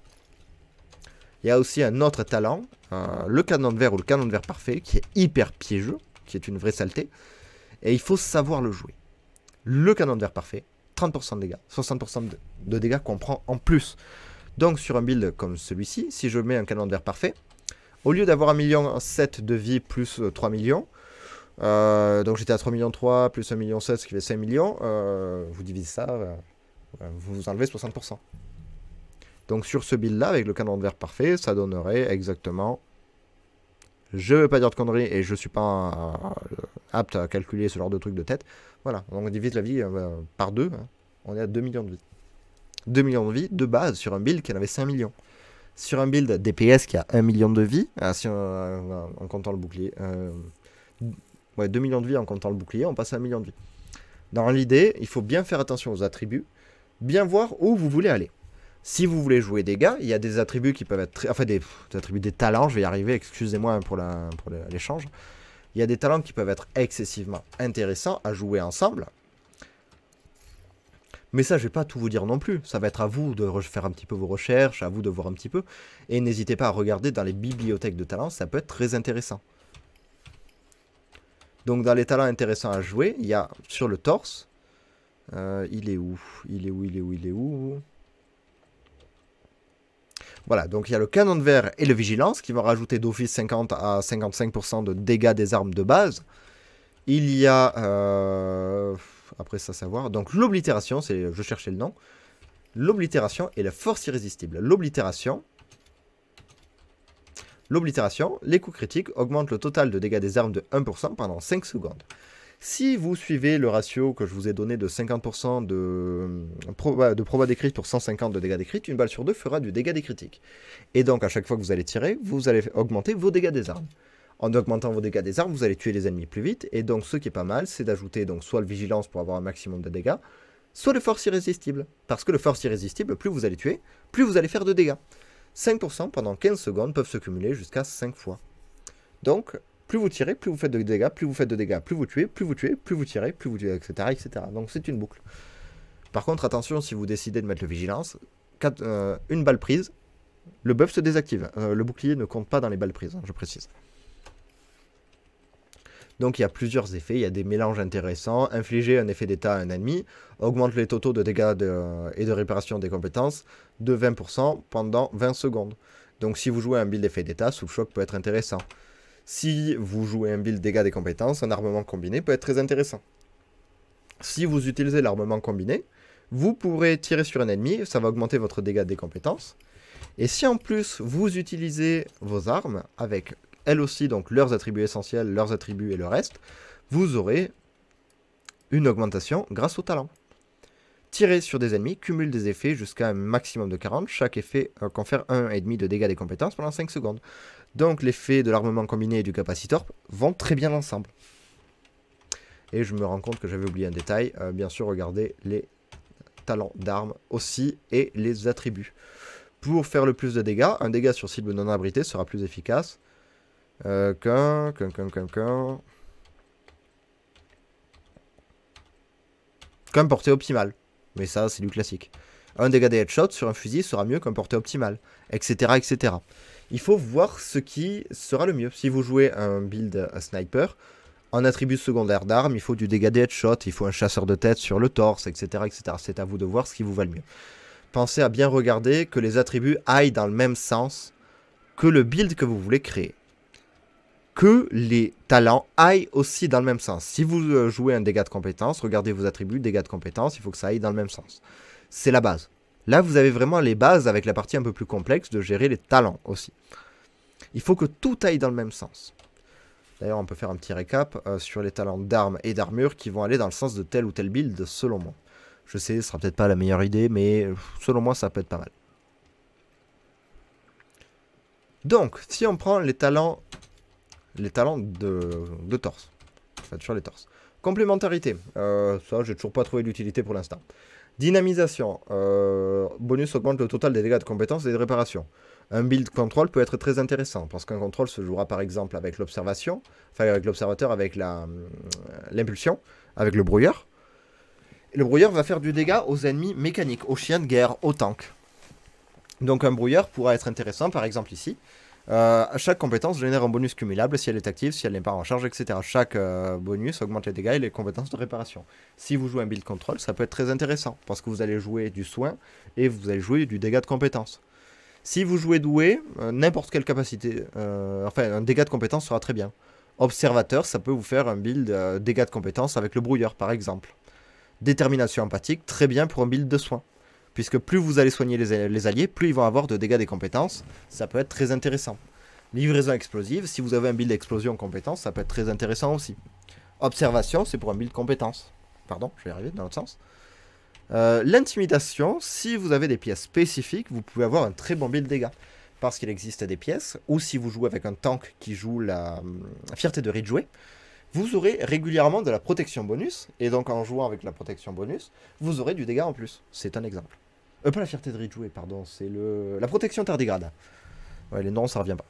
A: Il y a aussi un autre talent, euh, le canon de verre ou le canon de verre parfait, qui est hyper piégeux, qui est une vraie saleté, et il faut savoir le jouer. Le canon de verre parfait, 30% de dégâts, 60% de dégâts qu'on prend en plus. Donc sur un build comme celui-ci, si je mets un canon de verre parfait, au lieu d'avoir 1,7 million de vie plus 3 euh, millions, euh, donc j'étais à 3 millions 3 plus 1,7 million ce qui fait 5 millions, euh, vous divisez ça, vous enlevez 60%. Donc sur ce build là, avec le canon de verre parfait, ça donnerait exactement... Je ne veux pas dire de conneries et je ne suis pas apte à calculer ce genre de truc de tête. Voilà, donc on divise la vie par deux, hein. on est à 2 millions de vie. 2 millions de vies de base sur un build qui en avait 5 millions. Sur un build DPS qui a 1 million de vies, ah, si en, comptant le bouclier, euh, ouais, 2 millions de vies en comptant le bouclier, on passe à 1 million de vies. Dans l'idée, il faut bien faire attention aux attributs, bien voir où vous voulez aller. Si vous voulez jouer des gars, il y a des attributs qui peuvent être... enfin, des, attributs, des talents, je vais y arriver, excusez-moi hein, pour l'échange. il y a des talents qui peuvent être excessivement intéressants à jouer ensemble, mais ça, je vais pas tout vous dire non plus. Ça va être à vous de faire un petit peu vos recherches, à vous de voir un petit peu. Et n'hésitez pas à regarder dans les bibliothèques de talents, ça peut être très intéressant. Donc dans les talents intéressants à jouer, il y a sur le torse. Euh, il est où Il est où Il est où Il est où voilà, donc il y a le canon de verre et le vigilance qui vont rajouter d'office 50 à 55% de dégâts des armes de base. Il y a... Euh, après ça savoir. Donc l'oblitération, c'est, je cherchais le nom. L'oblitération et la force irrésistible. L'oblitération. L'oblitération, les coups critiques augmentent le total de dégâts des armes de 1% pendant 5 secondes. Si vous suivez le ratio que je vous ai donné de 50% euh, bah, de, proba, de pour 150 de dégâts décrites, une balle sur deux fera du dégât des critiques. Et donc à chaque fois que vous allez tirer, vous allez augmenter vos dégâts des armes. En augmentant vos dégâts des armes, vous allez tuer les ennemis plus vite. Et donc, ce qui est pas mal, c'est d'ajouter donc soit le vigilance pour avoir un maximum de dégâts, soit le force irrésistible. Parce que le force irrésistible, plus vous allez tuer, plus vous allez faire de dégâts. 5% pendant 15 secondes peuvent se cumuler jusqu'à 5 fois. Donc, plus vous tirez, plus vous faites de dégâts, plus vous faites de dégâts, plus vous tuez, plus vous tuez, plus vous tirez, plus vous tuez, etc. etc. Donc c'est une boucle. Par contre, attention, si vous décidez de mettre le vigilance, euh, une balle prise, le buff se désactive. Euh, le bouclier ne compte pas dans les balles prises, hein, je précise. Donc il y a plusieurs effets, il y a des mélanges intéressants. Infliger un effet d'état à un ennemi augmente les totaux de dégâts et de réparation des compétences de 20% pendant 20 secondes. Donc si vous jouez un build effet d'état, sous le choc peut être intéressant. Si vous jouez un build dégâts des compétences, un armement combiné peut être très intéressant. Si vous utilisez l'armement combiné, vous pourrez tirer sur un ennemi, ça va augmenter votre dégâts des compétences. Et si en plus vous utilisez vos armes avec elles aussi donc leurs attributs essentiels, leurs attributs et le reste, vous aurez une augmentation grâce au talent. Tirer sur des ennemis cumule des effets jusqu'à un maximum de 40. Chaque effet euh, confère 1,5 de dégâts des compétences pendant 5 secondes. Donc l'effet de l'armement combiné et du capacitor vont très bien ensemble. Et je me rends compte que j'avais oublié un détail. Euh, bien sûr, regardez les talents d'armes aussi et les attributs. Pour faire le plus de dégâts, un dégât sur cible non abritée sera plus efficace. Qu'un euh, qu'un quand, optimal. Mais ça, c'est du classique. Un dégât des headshots sur un fusil sera mieux qu'un portée optimal, etc., etc. Il faut voir ce qui sera le mieux. Si vous jouez un build sniper, en attribut secondaire d'arme il faut du dégât des headshots, il faut un chasseur de tête sur le torse, etc. etc. C'est à vous de voir ce qui vous va le mieux. Pensez à bien regarder que les attributs aillent dans le même sens que le build que vous voulez créer que les talents aillent aussi dans le même sens. Si vous euh, jouez un dégât de compétence, regardez vos attributs, dégâts de compétence, il faut que ça aille dans le même sens. C'est la base. Là, vous avez vraiment les bases avec la partie un peu plus complexe de gérer les talents aussi. Il faut que tout aille dans le même sens. D'ailleurs, on peut faire un petit récap euh, sur les talents d'armes et d'armure qui vont aller dans le sens de tel ou tel build selon moi. Je sais, ce sera peut-être pas la meilleure idée, mais selon moi, ça peut être pas mal. Donc, si on prend les talents les talents de, torse. Ça les Complémentarité. Euh, ça, j'ai toujours pas trouvé d'utilité pour l'instant. Dynamisation. Euh, bonus augmente le total des dégâts de compétences et de réparation. Un build contrôle peut être très intéressant parce qu'un contrôle se jouera par exemple avec l'observation, enfin avec l'observateur, avec euh, l'impulsion, avec le brouilleur. Le brouilleur va faire du dégât aux ennemis mécaniques, aux chiens de guerre, aux tanks. Donc un brouilleur pourra être intéressant par exemple ici. Euh, chaque compétence génère un bonus cumulable si elle est active, si elle n'est pas en charge, etc. Chaque euh, bonus augmente les dégâts et les compétences de réparation. Si vous jouez un build control, ça peut être très intéressant parce que vous allez jouer du soin et vous allez jouer du dégât de compétence. Si vous jouez doué, euh, n'importe quelle capacité, enfin un dégât de compétence sera très bien. Observateur, ça peut vous faire un build dégâts de compétence avec le brouilleur par exemple. Détermination empathique, très bien pour un build de soin puisque plus vous allez soigner les, alliés, plus ils vont avoir de dégâts des compétences, ça peut être très intéressant. Livraison explosive, si vous avez un build explosion compétence, ça peut être très intéressant aussi. Observation, c'est pour un build compétence. Pardon, je vais y arriver dans l'autre sens. Euh, l'intimidation, si vous avez des pièces spécifiques, vous pouvez avoir un très bon build dégâts. Parce qu'il existe des pièces, ou si vous jouez avec un tank qui joue la, euh, fierté de rejouer, vous aurez régulièrement de la protection bonus, et donc en jouant avec la protection bonus, vous aurez du dégât en plus. C'est un exemple. Euh, pas la fierté de rejouer, pardon, c'est le... la protection tardigrade. Ouais, les noms, ça revient pas.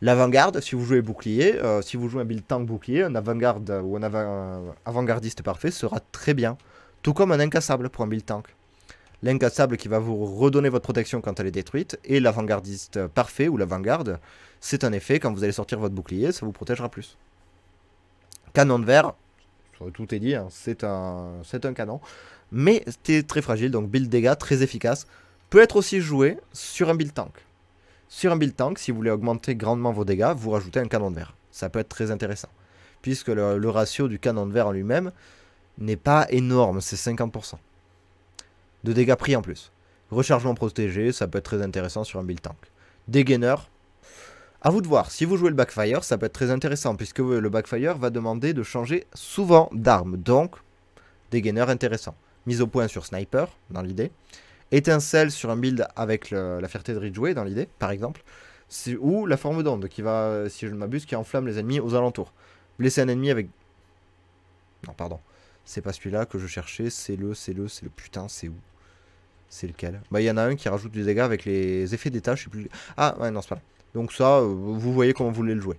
A: L'avant-garde, si vous jouez bouclier, euh, si vous jouez un build tank bouclier, un avant-garde ou un euh, avant-gardiste parfait sera très bien. Tout comme un incassable pour un build tank. L'incassable qui va vous redonner votre protection quand elle est détruite, et l'avant-gardiste parfait ou l'avant-garde, c'est un effet, quand vous allez sortir votre bouclier, ça vous protégera plus. Canon de verre, tout est dit, hein, c'est un, un canon mais c'était très fragile, donc build dégâts, très efficace. Peut être aussi joué sur un build tank. Sur un build tank, si vous voulez augmenter grandement vos dégâts, vous rajoutez un canon de verre. Ça peut être très intéressant, puisque le, ratio du canon de verre en lui-même n'est pas énorme, c'est 50%. De dégâts pris en plus. Rechargement protégé, ça peut être très intéressant sur un build tank. Dégainer. à vous de voir, si vous jouez le backfire, ça peut être très intéressant, puisque le backfire va demander de changer souvent d'arme. donc des intéressant mise au point sur Sniper, dans l'idée. Étincelle sur un build avec la fierté de Ridgeway, dans l'idée, par exemple. Ou la forme d'onde, qui va, si je ne m'abuse, qui enflamme les ennemis aux alentours. Blesser un ennemi avec. Non, pardon. C'est pas celui-là que je cherchais, c'est le, c'est le, c'est le. Putain, c'est où C'est lequel Bah, il y en a un qui rajoute du dégâts avec les effets d'état, je sais plus. Ah, ouais, non, c'est pas là. Donc, ça, euh, vous voyez comment vous voulez le jouer.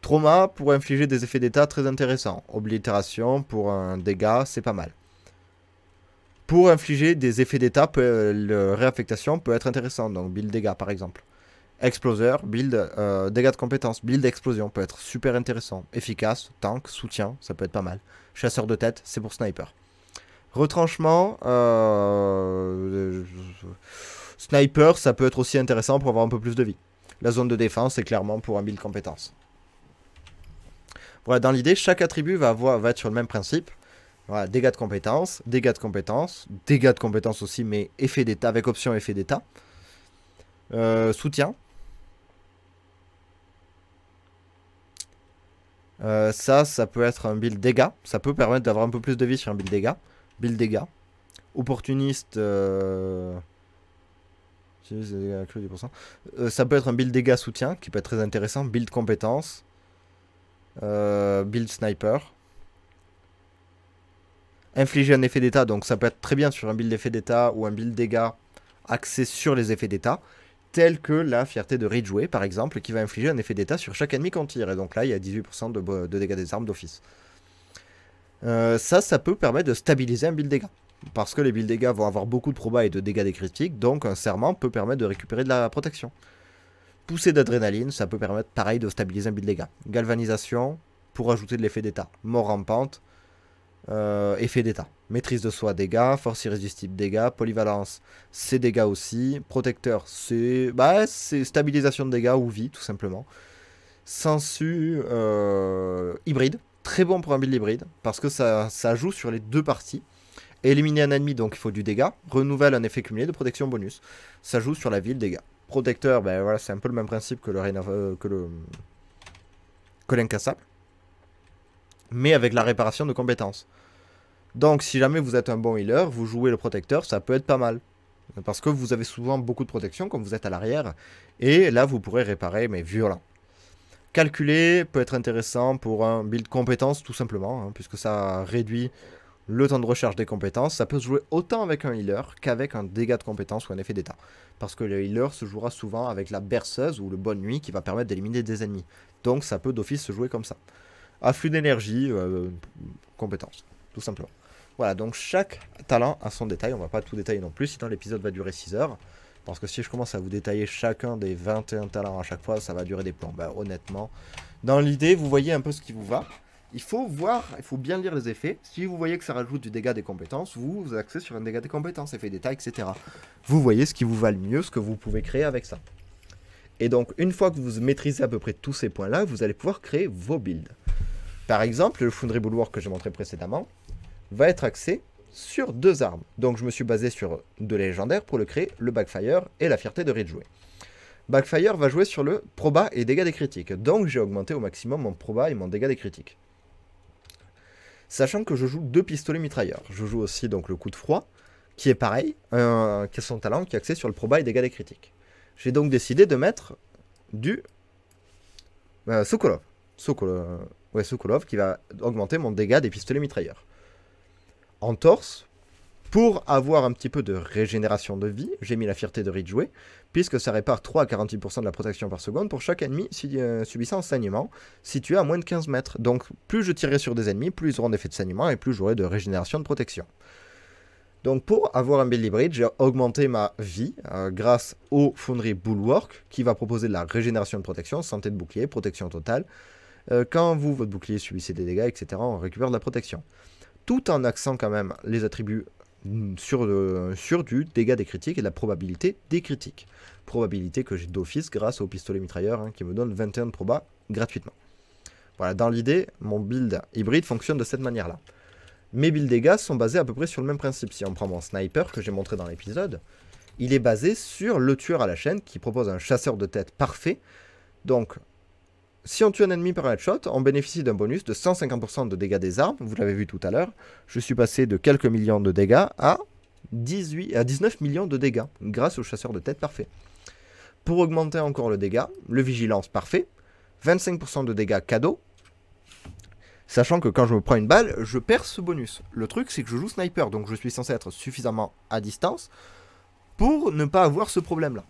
A: Trauma pour infliger des effets d'état très intéressant. Oblitération pour un dégât, c'est pas mal pour infliger des effets d'étape, euh, la réaffectation peut être intéressante. Donc build dégâts par exemple. Exploser, build euh, dégâts de compétence, build explosion peut être super intéressant. Efficace, tank, soutien, ça peut être pas mal. Chasseur de tête, c'est pour sniper. Retranchement, euh, sniper, ça peut être aussi intéressant pour avoir un peu plus de vie. La zone de défense, c'est clairement pour un build compétence. Voilà, dans l'idée, chaque attribut va, va être sur le même principe. Voilà, dégâts de compétences, dégâts de compétences, dégâts de compétences aussi, mais effet d'état, avec option effet d'état. Euh, soutien. Euh, ça, ça peut être un build dégâts. Ça peut permettre d'avoir un peu plus de vie sur un build dégâts. Build dégâts. Opportuniste. ça peut être un build dégâts soutien qui peut être très intéressant. Build compétences. Euh, build sniper infliger un effet d'état, donc ça peut être très bien sur un build d'effet d'état ou un build dégâts axé sur les effets d'état, tel que la fierté de Ridgeway par exemple, qui va infliger un effet d'état sur chaque ennemi qu'on tire, et donc là il y a 18% de, dégâts des armes d'office. Euh, ça, ça peut permettre de stabiliser un build dégâts. Parce que les builds dégâts vont avoir beaucoup de probas et de dégâts des critiques, donc un serment peut permettre de récupérer de la protection. Pousser d'adrénaline, ça peut permettre pareil de stabiliser un build dégâts. Galvanisation, pour ajouter de l'effet d'état. Mort rampante, euh, effet d'état. Maîtrise de soi, dégâts. Force irrésistible, dégâts. Polyvalence, c'est dégâts aussi. Protecteur, c'est bah, stabilisation de dégâts ou vie, tout simplement. Sensu, euh, hybride. Très bon pour un build hybride, parce que ça, joue sur les deux parties. Éliminer un ennemi, donc il faut du dégât. Renouvelle un effet cumulé de protection bonus. Ça joue sur la ville, dégâts. Protecteur, ben voilà, c'est un peu le même principe que le euh, que le que l'incassable mais avec la réparation de compétences. Donc si jamais vous êtes un bon healer, vous jouez le protecteur, ça peut être pas mal. Parce que vous avez souvent beaucoup de protection quand vous êtes à l'arrière. Et là, vous pourrez réparer, mais violent. Calculer peut être intéressant pour un build compétence, tout simplement, hein, puisque ça réduit le temps de recharge des compétences. Ça peut se jouer autant avec un healer qu'avec un dégât de compétence ou un effet d'état. Parce que le healer se jouera souvent avec la berceuse ou le bonne nuit qui va permettre d'éliminer des ennemis. Donc ça peut d'office se jouer comme ça. Afflux d'énergie, euh, compétence, tout simplement. Voilà, donc chaque talent a son détail. On va pas tout détailler non plus, sinon l'épisode va durer 6 heures. Parce que si je commence à vous détailler chacun des 21 talents à chaque fois, ça va durer des plombs. Bah, honnêtement, dans l'idée, vous voyez un peu ce qui vous va. Il faut voir, il faut bien lire les effets. Si vous voyez que ça rajoute du dégât des compétences, vous vous axez sur un dégât des compétences, effet d'état, etc. Vous voyez ce qui vous va le mieux, ce que vous pouvez créer avec ça. Et donc, une fois que vous maîtrisez à peu près tous ces points-là, vous allez pouvoir créer vos builds. Par exemple, le Foundry Bulwark que j'ai montré précédemment, va être axé sur deux armes. Donc je me suis basé sur deux légendaires pour le créer, le Backfire et la fierté de Ridgeway. Backfire va jouer sur le proba et dégâts des critiques, donc j'ai augmenté au maximum mon proba et mon dégâts des critiques. Sachant que je joue deux pistolets mitrailleurs, je joue aussi donc le coup de froid, qui est pareil, qui est son talent qui est axé sur le proba et dégâts des critiques. J'ai donc décidé de mettre du euh, Sokolov. Sokolov, Sokolov qui va augmenter mon dégât des pistolets mitrailleurs en torse pour avoir un petit peu de régénération de vie, j'ai mis la fierté de rejouer, puisque ça répare 3 à 48% de la protection par seconde pour chaque ennemi euh, subissant un saignement situé à moins de 15 mètres. Donc plus je tirerai sur des ennemis, plus ils auront d'effet de saignement et plus j'aurai de régénération de protection. Donc pour avoir un build hybride, j'ai augmenté ma vie euh, grâce au Foundry Bulwark qui va proposer de la régénération de protection, santé de bouclier, protection totale. Euh, quand vous, votre bouclier, subissez des dégâts, etc., on récupère de la protection tout en axant quand même les attributs euh, sur, du dégât des critiques et de la probabilité des critiques. Probabilité que j'ai d'office grâce au pistolet mitrailleur hein, qui me donne 21 probas gratuitement. Voilà, dans l'idée, mon build hybride fonctionne de cette manière-là. Mes builds dégâts sont basés à peu près sur le même principe. Si on prend mon sniper que j'ai montré dans l'épisode, il est basé sur le tueur à la chaîne qui propose un chasseur de tête parfait. Donc, si on tue un ennemi par headshot, on bénéficie d'un bonus de 150% de dégâts des armes, vous l'avez vu tout à l'heure. Je suis passé de quelques millions de dégâts à, 18, à 19 millions de dégâts, grâce au chasseur de tête parfait. Pour augmenter encore le dégât, le vigilance parfait, 25% de dégâts cadeau, sachant que quand je me prends une balle, je perds ce bonus. Le truc, c'est que je joue sniper, donc je suis censé être suffisamment à distance pour ne pas avoir ce problème-là.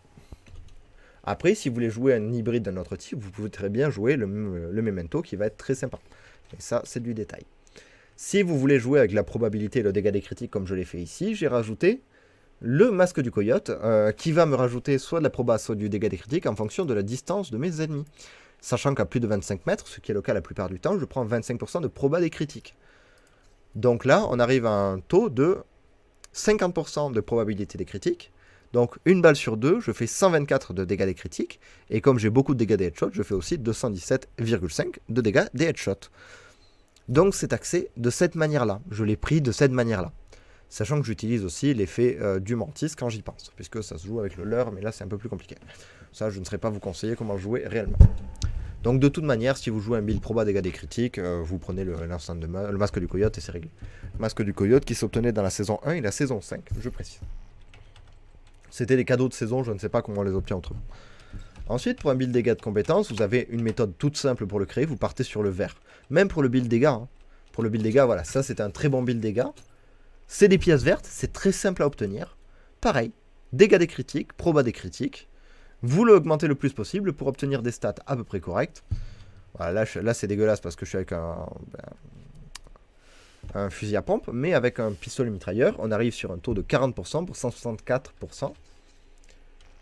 A: Après, si vous voulez jouer un hybride d'un autre type, vous pouvez très bien jouer le, Memento qui va être très sympa. Et ça, c'est du détail. Si vous voulez jouer avec la probabilité et le dégât des critiques comme je l'ai fait ici, j'ai rajouté le masque du coyote euh, qui va me rajouter soit de la proba, soit du dégât des critiques en fonction de la distance de mes ennemis. Sachant qu'à plus de 25 mètres, ce qui est le cas la plupart du temps, je prends 25% de proba des critiques. Donc là, on arrive à un taux de 50% de probabilité des critiques donc une balle sur deux, je fais 124 de dégâts des critiques. Et comme j'ai beaucoup de dégâts des headshots, je fais aussi 217,5 de dégâts des headshots. Donc c'est axé de cette manière-là. Je l'ai pris de cette manière-là. Sachant que j'utilise aussi l'effet euh, du mantis quand j'y pense. Puisque ça se joue avec le leurre, mais là c'est un peu plus compliqué. Ça, je ne serais pas vous conseiller comment jouer réellement. Donc de toute manière, si vous jouez un build proba dégâts des critiques, euh, vous prenez le, de masque du coyote et c'est réglé. masque du coyote qui s'obtenait dans la saison 1 et la saison 5, je précise. C'était des cadeaux de saison, je ne sais pas comment on les obtient entre Ensuite, pour un build dégâts de compétences, vous avez une méthode toute simple pour le créer, vous partez sur le vert. Même pour le build dégâts. Hein. Pour le build dégâts, voilà, ça c'est un très bon build dégâts. C'est des pièces vertes, c'est très simple à obtenir. Pareil, dégâts des critiques, proba des critiques. Vous le le plus possible pour obtenir des stats à peu près correctes. Voilà, là, là c'est dégueulasse parce que je suis avec un, ben, un fusil à pompe, mais avec un pistolet mitrailleur, on arrive sur un taux de 40% pour 164%,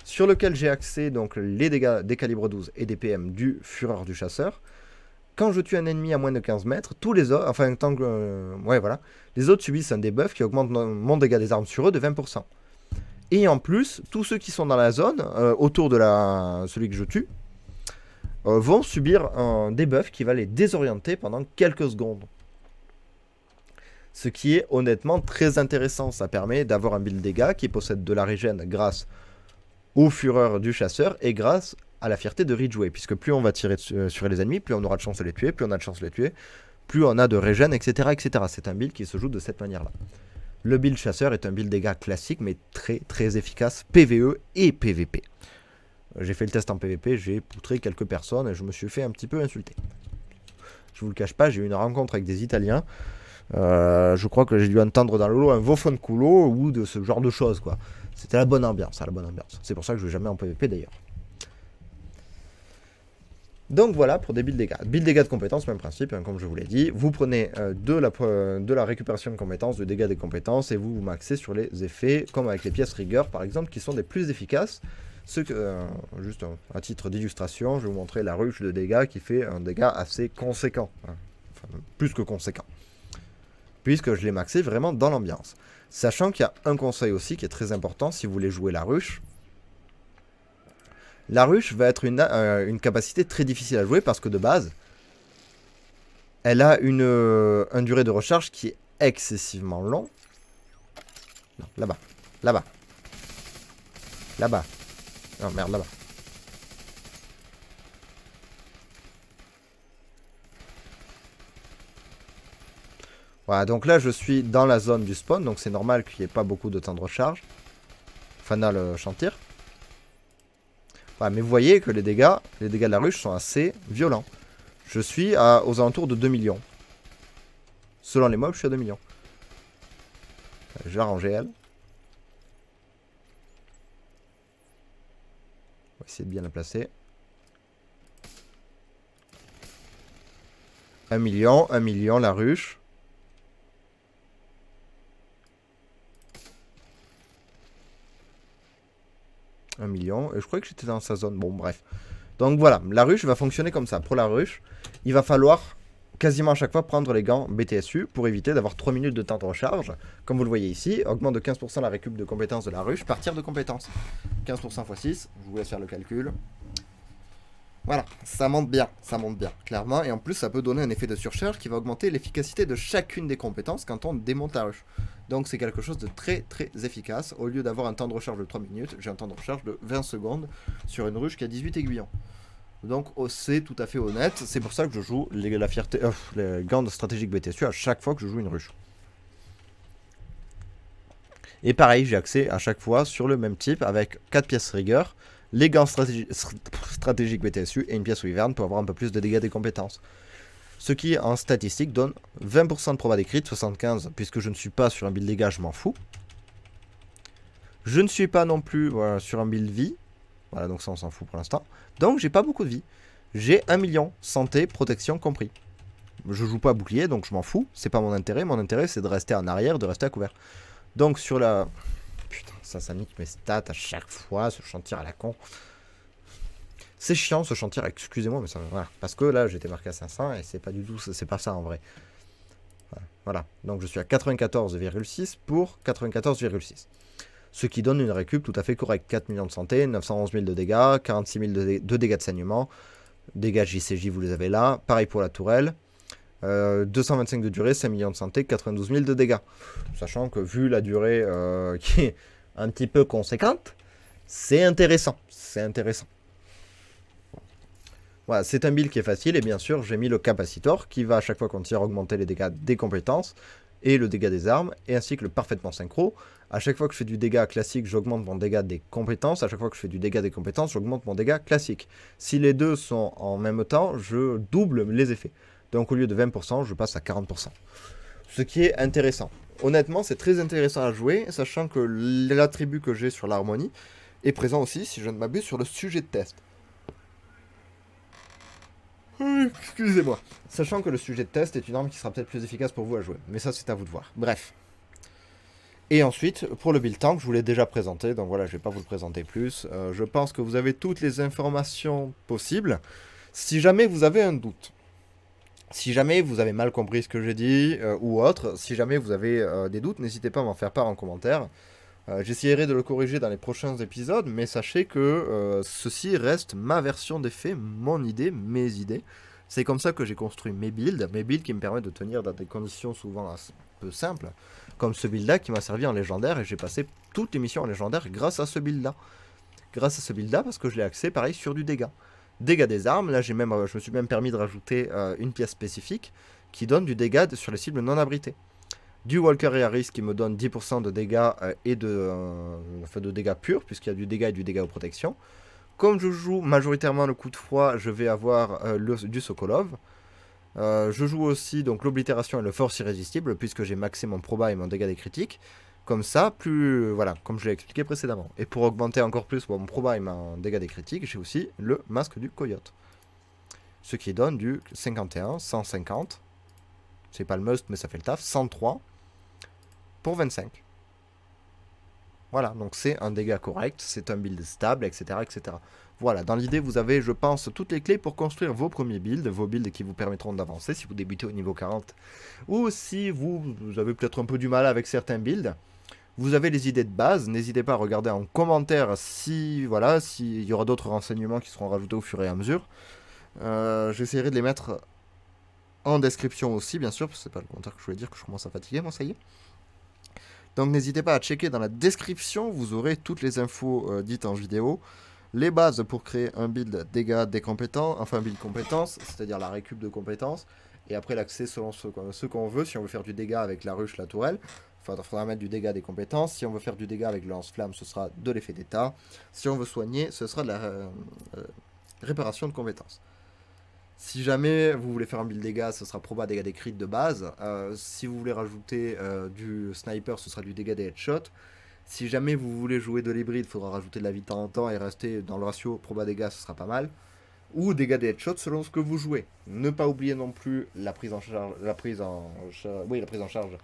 A: sur lequel j'ai accès donc les dégâts des calibres 12 et des PM du Fureur du Chasseur. Quand je tue un ennemi à moins de 15 mètres, tous les autres, enfin tant que, euh, ouais voilà, les autres subissent un debuff qui augmente mon dégât des armes sur eux de 20%. Et en plus, tous ceux qui sont dans la zone, euh, autour de la, celui que je tue, euh, vont subir un debuff qui va les désorienter pendant quelques secondes ce qui est honnêtement très intéressant. Ça permet d'avoir un build dégâts qui possède de la régène grâce au fureur du chasseur et grâce à la fierté de Ridgeway, puisque plus on va tirer euh, sur les ennemis, plus on aura de chance de les tuer, plus on a de chance de les tuer, plus on a de régène, etc. etc. C'est un build qui se joue de cette manière-là. Le build chasseur est un build dégâts classique, mais très très efficace, PvE et PvP. J'ai fait le test en PvP, j'ai poutré quelques personnes et je me suis fait un petit peu insulter. Je vous le cache pas, j'ai eu une rencontre avec des Italiens. Euh, je crois que j'ai dû entendre dans le lot un de coulo ou de ce genre de choses. quoi. C'était la bonne ambiance, hein, la bonne ambiance. C'est pour ça que je ne vais jamais en PvP d'ailleurs. Donc voilà pour des builds dégâts. Build dégâts de compétences, même principe, hein, comme je vous l'ai dit. Vous prenez euh, de, la, de récupération de compétences, de dégâts des compétences, et vous vous maxez sur les effets, comme avec les pièces rigueur par exemple, qui sont des plus efficaces. Ce que, euh, juste à titre d'illustration, je vais vous montrer la ruche de dégâts qui fait un dégât assez conséquent. Hein. Enfin, plus que conséquent puisque je l'ai maxé vraiment dans l'ambiance. Sachant qu'il y a un conseil aussi qui est très important si vous voulez jouer la ruche. La ruche va être une, euh, capacité très difficile à jouer parce que de base, elle a une, euh, durée de recharge qui est excessivement long. Non, là-bas, là-bas, là-bas. Non, merde, là-bas. Voilà, donc là je suis dans la zone du spawn, donc c'est normal qu'il n'y ait pas beaucoup de temps de recharge. Fanal le euh, chantir. Voilà, mais vous voyez que les dégâts, les dégâts de la ruche sont assez violents. Je suis aux alentours de 2 millions. Selon les mobs, je suis à 2 millions. Euh, je vais arranger elle. On va essayer de bien la placer. 1 million, 1 million, la ruche. million. Et je croyais que j'étais dans sa zone. Bon, bref. Donc voilà, la ruche va fonctionner comme ça. Pour la ruche, il va falloir quasiment à chaque fois prendre les gants BTSU pour éviter d'avoir 3 minutes de temps de recharge. Comme vous le voyez ici, augmente de 15% la récup de compétences de la ruche, par partir de compétences. 15% x 6, je vous laisse faire le calcul, voilà, ça monte bien, ça monte bien, clairement. Et en plus, ça peut donner un effet de surcharge qui va augmenter l'efficacité de chacune des compétences quand on démontage. Donc c'est quelque chose de très très efficace. Au lieu d'avoir un temps de recharge de 3 minutes, j'ai un temps de recharge de 20 secondes sur une ruche qui a 18 aiguillons. Donc oh, c'est tout à fait honnête, c'est pour ça que je joue la fierté, euh, les gants stratégiques BTSU à chaque fois que je joue une ruche. Et pareil, j'ai accès à chaque fois sur le même type avec 4 pièces rigueur, les gants stratégiques BTSU et une pièce wyvern pour avoir un peu plus de dégâts des compétences. Ce qui, en statistique, donne 20% de proba d'écrit, 75, puisque je ne suis pas sur un build dégâts, je m'en fous. Je ne suis pas non plus euh, sur un build vie. Voilà, donc ça, on s'en fout pour l'instant. Donc, j'ai pas beaucoup de vie. J'ai 1 million, santé, protection compris. Je joue pas bouclier, donc je m'en fous. C'est pas mon intérêt. Mon intérêt, c'est de rester en arrière, de rester à couvert. Donc, sur la ça, ça nique mes stats à chaque fois, ce chantier à la con. C'est chiant ce chantier, excusez-moi, mais ça, Parce que là, j'étais marqué à 500 et c'est pas du tout, c'est pas ça en vrai. Voilà, donc je suis à 94,6 pour 94,6. Ce qui donne une récup tout à fait correcte. 4 millions de santé, 911 000 de dégâts, 46 000 de, dégâts de saignement. Dégâts JCJ, vous les avez là. Pareil pour la tourelle. 225 euh, de durée, 5 millions de santé, 92 000 de dégâts. Sachant que vu la durée euh, qui, est, un petit peu conséquente, c'est intéressant. C'est intéressant. Voilà, c'est un build qui est facile et bien sûr j'ai mis le capacitor qui va à chaque fois qu'on tire augmenter les dégâts des compétences et le dégât des armes et ainsi que le parfaitement synchro. À chaque fois que je fais du dégât classique, j'augmente mon dégât des compétences. À chaque fois que je fais du dégât des compétences, j'augmente mon dégât classique. Si les deux sont en même temps, je double les effets. Donc au lieu de 20%, je passe à 40%. Ce qui est intéressant honnêtement, c'est très intéressant à jouer, sachant que l'attribut que j'ai sur l'harmonie est présent aussi, si je ne m'abuse, sur le sujet de test. Hum, excusez-moi. Sachant que le sujet de test est une arme qui sera peut-être plus efficace pour vous à jouer. Mais ça, c'est à vous de voir. Bref. Et ensuite, pour le build tank, je vous l'ai déjà présenté, donc voilà, je ne vais pas vous le présenter plus. Euh, je pense que vous avez toutes les informations possibles. Si jamais vous avez un doute, si jamais vous avez mal compris ce que j'ai dit euh, ou autre, si jamais vous avez euh, des doutes, n'hésitez pas à m'en faire part en commentaire. Euh, j'essaierai de le corriger dans les prochains épisodes, mais sachez que ceci reste ma version des faits, mon idée, mes idées. C'est comme ça que j'ai construit mes builds, mes builds qui me permettent de tenir dans des conditions souvent un peu simples, comme ce build-là qui m'a servi en légendaire et j'ai passé toutes les missions en légendaire grâce à ce build-là. Grâce à ce build-là parce que je l'ai axé pareil sur du dégât dégâts des armes. Là, j'ai même, euh, je me suis même permis de rajouter euh, une pièce spécifique qui donne du dégât sur les cibles non abritées du Walker et Harris qui me donne 10% de dégâts euh, et de, de dégâts purs, puisqu'il y a du dégât et du dégât aux protections. Comme je joue majoritairement le coup de froid, je vais avoir du Sokolov. je joue aussi donc l'oblitération et le force irrésistible, puisque j'ai maxé mon proba et mon dégât des critiques. Comme ça, plus euh, voilà, comme je l'ai expliqué précédemment. Et pour augmenter encore plus mon proba et mon dégât des critiques, j'ai aussi le masque du coyote. Ce qui donne du 51, 150. C'est pas le must, mais ça fait le taf. 103 pour 25. Voilà, donc c'est un dégât correct, c'est un build stable, etc. etc. Voilà, dans l'idée, vous avez, je pense, toutes les clés pour construire vos premiers builds, vos builds qui vous permettront d'avancer si vous débutez au niveau 40, ou si vous avez peut-être un peu du mal avec certains builds. Vous avez les idées de base, n'hésitez pas à regarder en commentaire si voilà, s'il y aura d'autres renseignements qui seront rajoutés au fur et à mesure. Euh, j'essaierai de les mettre en description aussi, bien sûr, parce que c'est pas le commentaire que je voulais dire que je commence à fatiguer, moi ça y est. Donc n'hésitez pas à checker dans la description, vous aurez toutes les infos euh, dites en vidéo, les bases pour créer un build dégâts des compétences, enfin un build compétences, c'est-à-dire la récup de compétences, et après l'accès selon ce, qu'on veut, si on veut faire du dégât avec la ruche, la tourelle, il faudra mettre du dégât des compétences. Si on veut faire du dégât avec lance-flamme, ce sera de l'effet d'état. Si on veut soigner, ce sera de la euh, euh, réparation de compétences. Si jamais vous voulez faire un build dégâts, ce sera proba dégâts des crits de base. Euh, si vous voulez rajouter du sniper, ce sera du dégât des headshots. Si jamais vous voulez jouer de l'hybride, il faudra rajouter de la vie de temps en temps et rester dans le ratio proba dégâts, ce sera pas mal. Ou dégâts des headshots selon ce que vous jouez. Ne pas oublier non plus la prise en charge, la prise en, oui, la prise en charge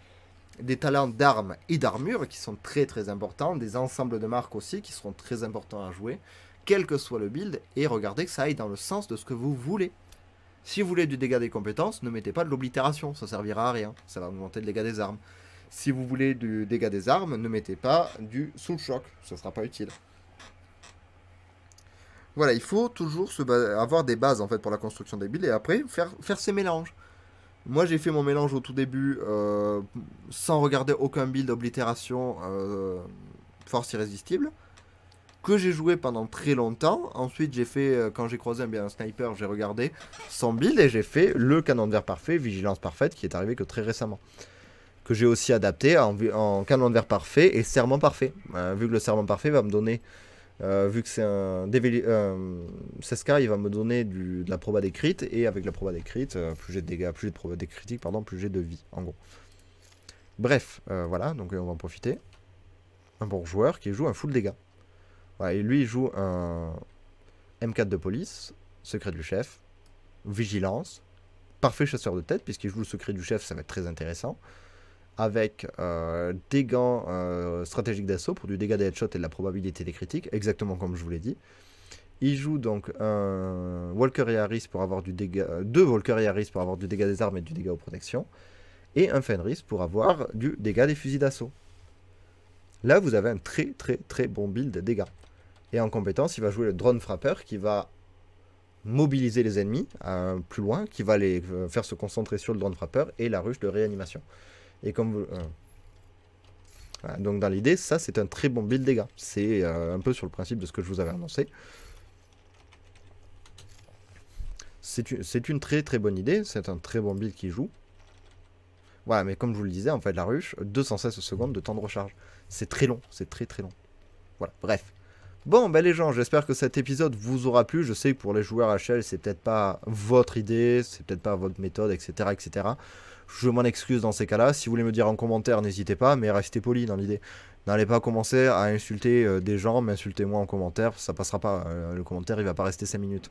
A: des talents d'armes et d'armure qui sont très très importants, des ensembles de marques aussi qui seront très importants à jouer, quel que soit le build, et regardez que ça aille dans le sens de ce que vous voulez. Si vous voulez du dégât des compétences, ne mettez pas de l'oblitération, ça servira à rien, ça va augmenter le dégât des armes. Si vous voulez du dégât des armes, ne mettez pas du soul choc, ça sera pas utile. Voilà, il faut toujours avoir des bases en fait pour la construction des builds et après faire, faire ces mélanges. Moi, j'ai fait mon mélange au tout début euh, sans regarder aucun build oblitération euh, force irrésistible que j'ai joué pendant très longtemps. Ensuite, j'ai fait euh, quand j'ai croisé un, bien, sniper, j'ai regardé son build et j'ai fait le canon de verre parfait, vigilance parfaite qui est arrivé que très récemment que j'ai aussi adapté en, canon de verre parfait et serment parfait. vu que le serment parfait va me donner euh, vu que c'est un DV, euh, il va me donner de la proba décrite, et avec la proba décrite, euh, plus j'ai de dégâts, plus j'ai de proba critiques, pardon, plus j'ai de vie, en gros. Bref, voilà, donc on va en profiter. Un bon joueur qui joue un full dégâts. et lui, il joue un M4 de police, secret du chef, vigilance, parfait chasseur de tête, puisqu'il joue le secret du chef, ça va être très intéressant avec euh, des gants euh, stratégiques d'assaut pour du dégât des headshots et de la probabilité des critiques, exactement comme je vous l'ai dit. Il joue donc un Walker et Harris pour avoir du dégât, euh, deux Walker et Harris pour avoir du dégât des armes et du dégât aux protections, et un Fenris pour avoir du dégât des fusils d'assaut. Là, vous avez un très très très bon build de dégâts. Et en compétence, il va jouer le drone frappeur qui va mobiliser les ennemis plus loin, qui va les faire se concentrer sur le drone frappeur et la ruche de réanimation. Et comme vous... Hein. donc dans l'idée, ça c'est un très bon build dégâts. C'est euh, un peu sur le principe de ce que je vous avais annoncé. C'est une très très bonne idée, c'est un très bon build qui joue. Voilà, mais comme je vous le disais, en fait la ruche, 216 secondes de temps de recharge. C'est très long, c'est très très long. Voilà, bref. Bon, ben les gens, j'espère que cet épisode vous aura plu. Je sais que pour les joueurs HL, c'est peut-être pas votre idée, c'est peut-être pas votre méthode, etc. etc. Je m'en excuse dans ces cas-là. Si vous voulez me dire en commentaire, n'hésitez pas, mais restez poli dans l'idée. N'allez pas commencer à insulter euh, des gens, mais insultez-moi en commentaire, ça passera pas. Euh, le commentaire, il va pas rester 5 minutes.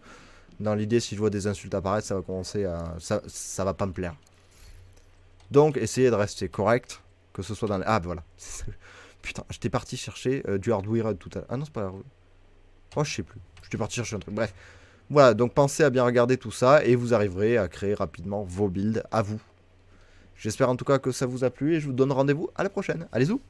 A: Dans l'idée, si je vois des insultes apparaître, ça va commencer à... Ça, ça va pas me plaire. Donc, essayez de rester correct, que ce soit dans les... Ah, ben voilà. Putain, j'étais parti chercher euh, du hardware tout à l'heure. Ah non, c'est pas... Oh, je sais plus. J'étais parti chercher un truc. Bref. Voilà, donc pensez à bien regarder tout ça et vous arriverez à créer rapidement vos builds à vous. J'espère en tout cas que ça vous a plu et je vous donne rendez-vous à la prochaine. allez vous!